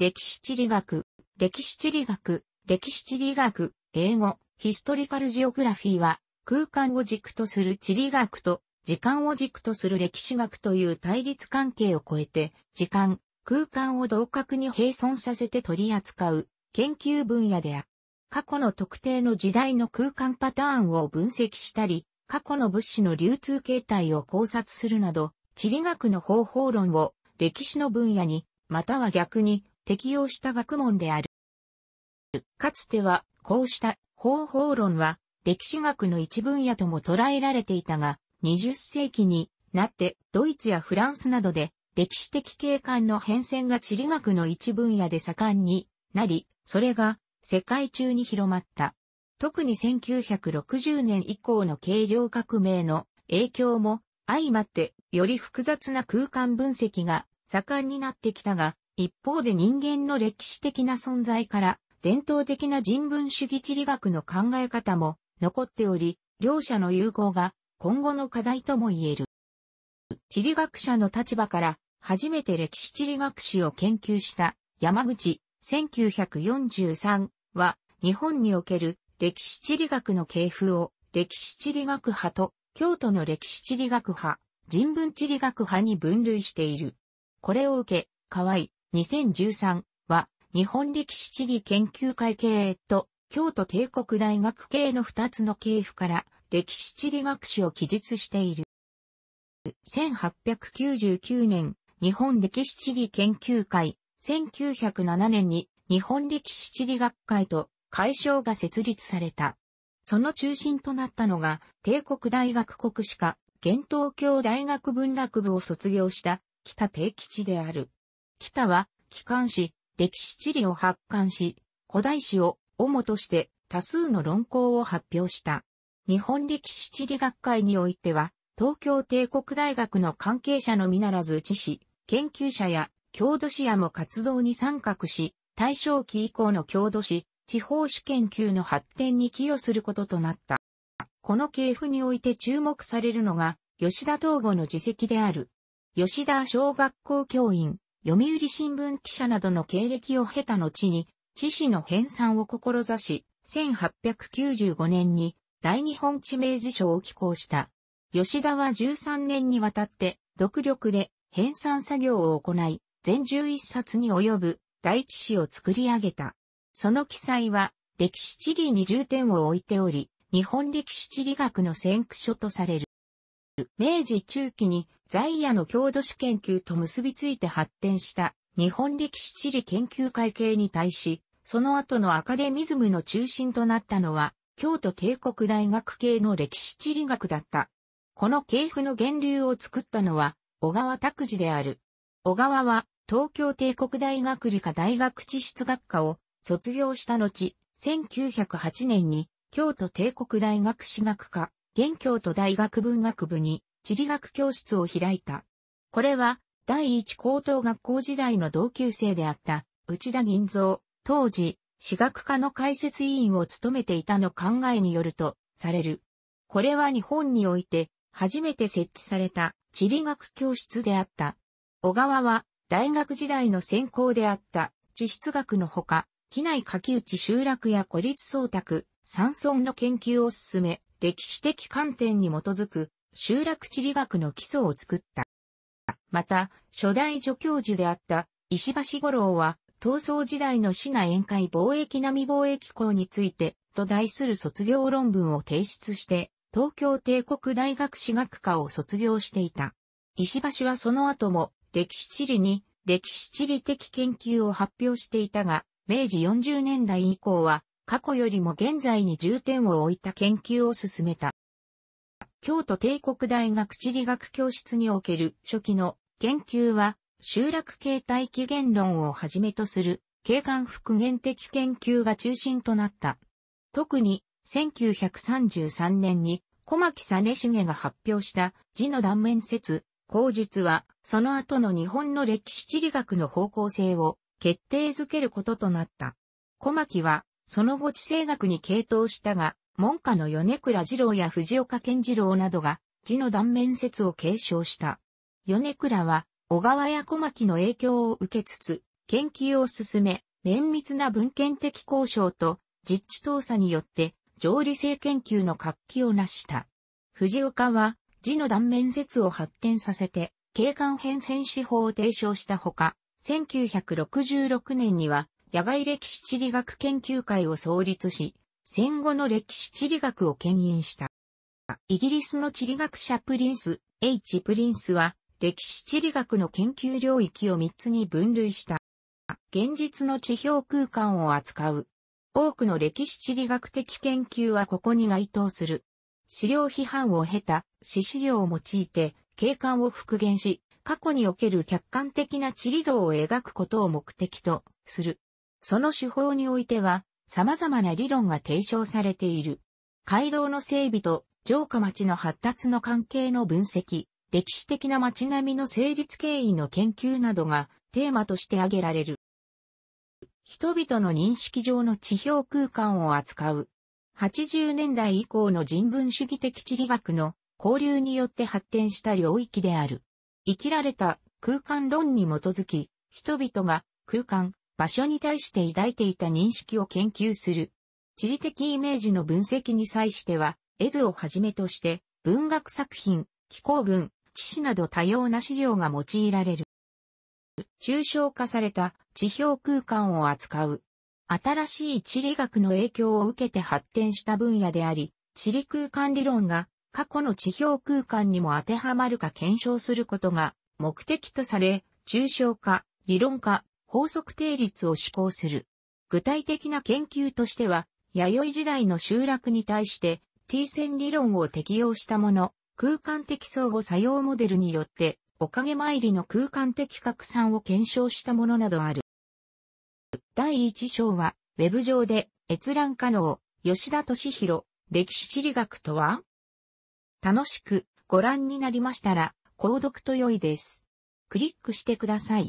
歴史地理学、歴史地理学、歴史地理学、英語、ヒストリカルジオグラフィーは、空間を軸とする地理学と、時間を軸とする歴史学という対立関係を超えて、時間、空間を同格に並存させて取り扱う研究分野である。過去の特定の時代の空間パターンを分析したり、過去の物資の流通形態を考察するなど、地理学の方法論を歴史の分野に、または逆に適用した学問である。かつては、こうした方法論は歴史学の一分野とも捉えられていたが、20世紀になってドイツやフランスなどで歴史的景観の変遷が地理学の一分野で盛んになり、それが世界中に広まった。特に1960年以降の軽量革命の影響も相まってより複雑な空間分析が盛んになってきたが、一方で人間の歴史的な存在から伝統的な人文主義地理学の考え方も残っており、両者の融合が今後の課題とも言える。地理学者の立場から初めて歴史地理学史を研究した山口1943は日本における歴史地理学の系譜を歴史地理学派と京都の歴史地理学派、人文地理学派に分類している。これを受け、河合、2013は日本歴史地理研究会経営と京都帝国大学系の2つの系譜から歴史地理学史を記述している。1899年、日本歴史地理研究会、1907年に日本歴史地理学会と会賞が設立された。その中心となったのが、帝国大学国史科、現東京大学文学部を卒業した北帝吉である。北は、機関史、歴史地理を発刊し、古代史を主として多数の論考を発表した。日本歴史地理学会においては、東京帝国大学の関係者のみならず知事、研究者や郷土史やも活動に参画し、大正期以降の郷土史、地方史研究の発展に寄与することとなった。この系譜において注目されるのが、吉田東吾の自責である。吉田小学校教員、読売新聞記者などの経歴を経た後に、知事の編纂を志し、1895年に大日本知名辞書を寄稿した。吉田は13年にわたって独力で編纂作業を行い、全11冊に及ぶ大知史を作り上げた。その記載は歴史地理に重点を置いており、日本歴史地理学の先駆書とされる。明治中期に在野の郷土史研究と結びついて発展した日本歴史地理研究会系に対し、その後のアカデミズムの中心となったのは、京都帝国大学系の歴史地理学だった。この系譜の源流を作ったのは、小川拓司である。小川は、東京帝国大学理科大学地質学科を卒業した後、1908年に京都帝国大学史学科元京都大学文学部に地理学教室を開いた。これは、第一高等学校時代の同級生であった内田銀蔵、当時、私学科の解説委員を務めていたの考えによると、される。これは日本において、初めて設置された地理学教室であった。小川は、大学時代の専攻であった地質学のほか、機内柿内集落や孤立総宅、山村の研究を進め、歴史的観点に基づく集落地理学の基礎を作った。また、初代助教授であった石橋五郎は、闘争時代の市内宴会貿易並貿易港について、と題する卒業論文を提出して、東京帝国大学史学科を卒業していた。石橋はその後も歴史地理に歴史地理的研究を発表していたが、明治40年代以降は過去よりも現在に重点を置いた研究を進めた。京都帝国大学地理学教室における初期の研究は、集落形態起源論をはじめとする、景観復元的研究が中心となった。特に、1933年に、小牧実重が発表した字の断面説、口述は、その後の日本の歴史地理学の方向性を決定づけることとなった。小牧は、その後地政学に傾倒したが、門下の米倉二郎や藤岡健二郎などが、字の断面説を継承した。米倉は、小川や小牧の影響を受けつつ、研究を進め、綿密な文献的交渉と、実地調査によって、上理性研究の活気を成した。藤岡は、字の断面説を発展させて、景観変遷手法を提唱したほか、1966年には、野外歴史地理学研究会を創立し、戦後の歴史地理学を牽引した。イギリスの地理学者プリンス、H. プリンスは、歴史地理学の研究領域を3つに分類した。現実の地表空間を扱う。多くの歴史地理学的研究はここに該当する。資料批判を経た、史資料を用いて、景観を復元し、過去における客観的な地理像を描くことを目的とする。その手法においては、様々な理論が提唱されている。街道の整備と城下町の発達の関係の分析、歴史的な町並みの成立経緯の研究などがテーマとして挙げられる。人々の認識上の地表空間を扱う。80年代以降の人文主義的地理学の交流によって発展した領域である。生きられた空間論に基づき、人々が空間、場所に対して抱いていた認識を研究する。地理的イメージの分析に際しては、絵図をはじめとして、文学作品、気候文、知史など多様な資料が用いられる。抽象化された地表空間を扱う。新しい地理学の影響を受けて発展した分野であり、地理空間理論が過去の地表空間にも当てはまるか検証することが目的とされ、抽象化、理論化、法則定律を施行する。具体的な研究としては、弥生時代の集落に対して T 線理論を適用したもの、空間的相互作用モデルによって、おかげ参りの空間的拡散を検証したものなどある。第1章は、ウェブ上で閲覧可能、吉田敏弘、歴史地理学とは楽しくご覧になりましたら、購読と良いです。クリックしてください。